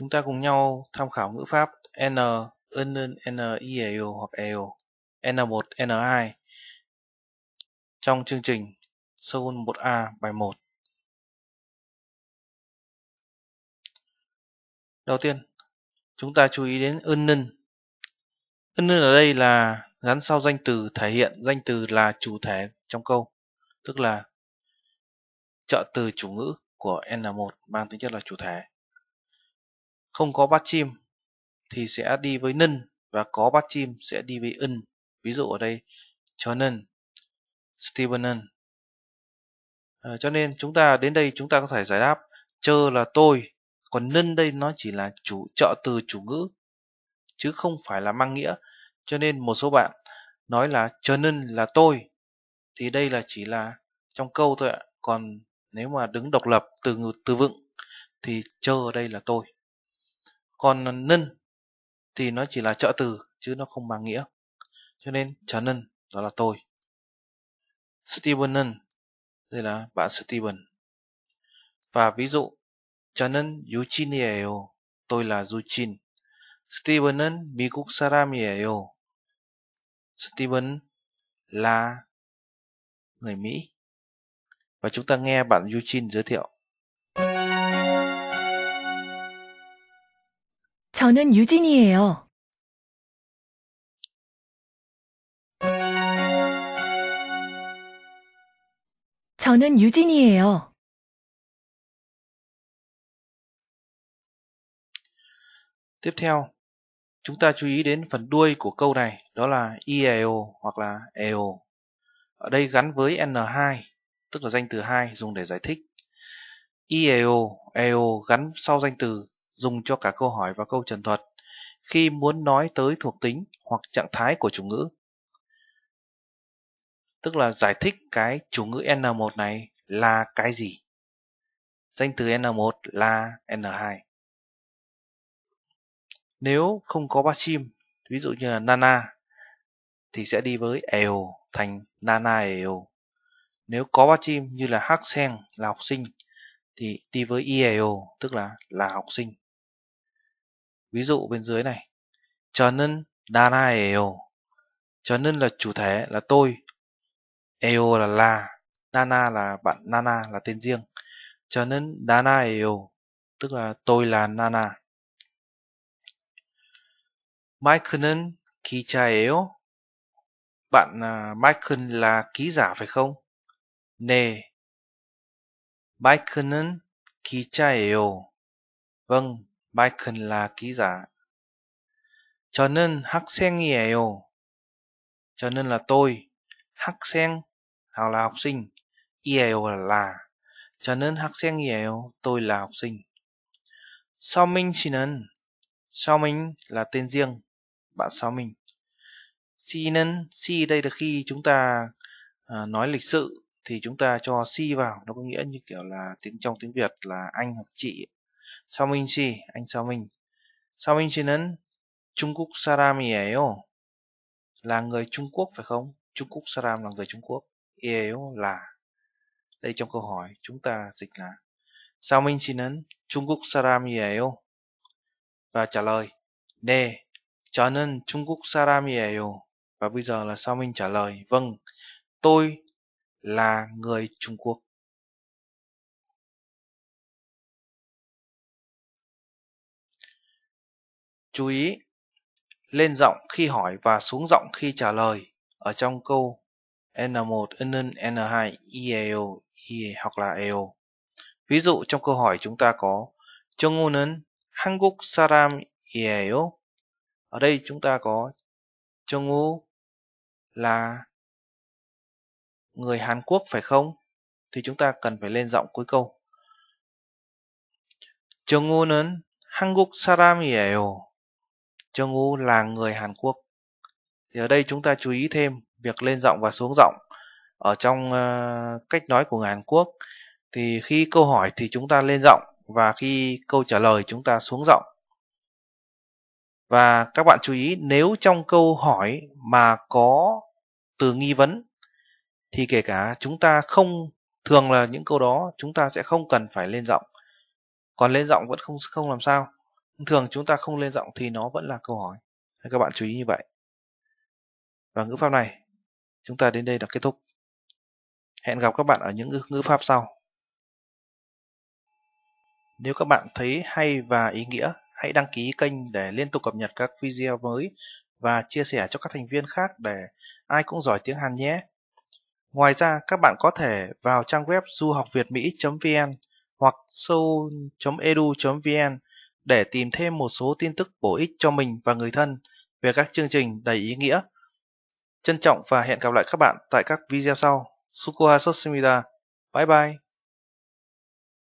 Chúng ta cùng nhau tham khảo ngữ pháp N, N, N, I, E, hoặc E, N1, N2 trong chương trình Seoul 1A bài 1. Đầu tiên, chúng ta chú ý đến ân nân. Ân nân ở đây là gắn sau danh từ thể hiện danh từ là chủ thể trong câu, tức là trợ từ chủ ngữ của N1 mang tính chất là chủ thể không có bắt chim thì sẽ đi với nân và có bắt chim sẽ đi với ân ví dụ ở đây cho nên Stevenson à, ờ, cho nên chúng ta đến đây chúng ta có thể giải đáp chơ là tôi còn nân đây nó chỉ là chủ trợ từ chủ ngữ chứ không phải là mang nghĩa cho nên một số bạn nói là cho nên là tôi thì đây là chỉ là trong câu thôi ạ còn nếu mà đứng độc lập từ từ vựng thì chơ ở đây là tôi còn nân thì nó chỉ là trợ từ chứ nó không mang nghĩa cho nên trả nân đó là tôi Steven nân đây là bạn Steven và ví dụ trả 저는 유진이에요 tôi là Yuchin Steven은 미국 사람이에요 Steven là người Mỹ và chúng ta nghe bạn Yuchin giới thiệu 저는 유진이에요. 저는 유진이에요. Tiếp theo, chúng ta chú ý đến phần đuôi của câu này, đó là IEO hoặc là EO. Ở đây gắn với N2, tức là danh từ 2 dùng để giải thích. IEO, EO gắn sau danh từ dùng cho cả câu hỏi và câu trần thuật khi muốn nói tới thuộc tính hoặc trạng thái của chủ ngữ. Tức là giải thích cái chủ ngữ N1 này là cái gì. Danh từ N1 là N2. Nếu không có ba chim, ví dụ như là Nana, thì sẽ đi với eo thành Nana eo. Nếu có ba chim như là Hắc Sen là học sinh, thì đi với IEO tức là là học sinh. Ví dụ bên dưới này. Cho nên danaeo. Cho nên là chủ thể là tôi. Eo là là. Nana là bạn Nana là tên riêng. Cho nên danaeo tức là tôi là Nana. Michael은 기자예요. Bạn à, Michael là ký giả phải không? Nè. Michael은 기자예요. Vâng, 마이크는 라 기자. 저는 학생이에요. 저는 là tôi. 학생 hoặc là học sinh. 이에요 là là. 저는 학생이에요. Tôi là học sinh. Sao Minh 씨는 Sao Minh là tên riêng. Bạn Sao Minh. 씨는 C đây là khi chúng ta à, nói lịch sự thì chúng ta cho si vào nó có nghĩa như kiểu là tiếng trong tiếng Việt là anh hoặc chị 서민 씨, anh 서민. 서민 씨는 중국 사람이에요. Là người Trung Quốc phải không? Trung Quốc 사람 là người Trung Quốc. 이에요 là. Đây trong câu hỏi chúng ta dịch là sao mình 서민 씨는 중국 사람이에요. Và trả lời cho nên 네, 저는 중국 사람이에요. Và bây giờ là sao mình trả lời vâng, tôi là người Trung Quốc. chú ý lên giọng khi hỏi và xuống giọng khi trả lời ở trong câu N1, NN, N2, IEO, IE hoặc là EO. Ví dụ trong câu hỏi chúng ta có 정우는 한국 사람이에요. Ở đây chúng ta có 정우 là người Hàn Quốc phải không? Thì chúng ta cần phải lên giọng cuối câu. 정우는 한국 사람이에요. Jung Woo là người Hàn Quốc. Thì ở đây chúng ta chú ý thêm việc lên giọng và xuống giọng ở trong uh, cách nói của người Hàn Quốc thì khi câu hỏi thì chúng ta lên giọng và khi câu trả lời chúng ta xuống giọng. Và các bạn chú ý nếu trong câu hỏi mà có từ nghi vấn thì kể cả chúng ta không thường là những câu đó chúng ta sẽ không cần phải lên giọng. Còn lên giọng vẫn không không làm sao thường chúng ta không lên giọng thì nó vẫn là câu hỏi các bạn chú ý như vậy và ngữ pháp này chúng ta đến đây là kết thúc hẹn gặp các bạn ở những ngữ pháp sau nếu các bạn thấy hay và ý nghĩa hãy đăng ký kênh để liên tục cập nhật các video mới và chia sẻ cho các thành viên khác để ai cũng giỏi tiếng Hàn nhé. Ngoài ra, các bạn có thể vào trang web du học việt mỹ vn hoặc seoul.edu.vn để tìm thêm một số tin tức bổ ích cho mình và người thân về các chương trình đầy ý nghĩa. Trân trọng và hẹn gặp lại các bạn tại các video sau. Sukuha Sosmida. Bye bye!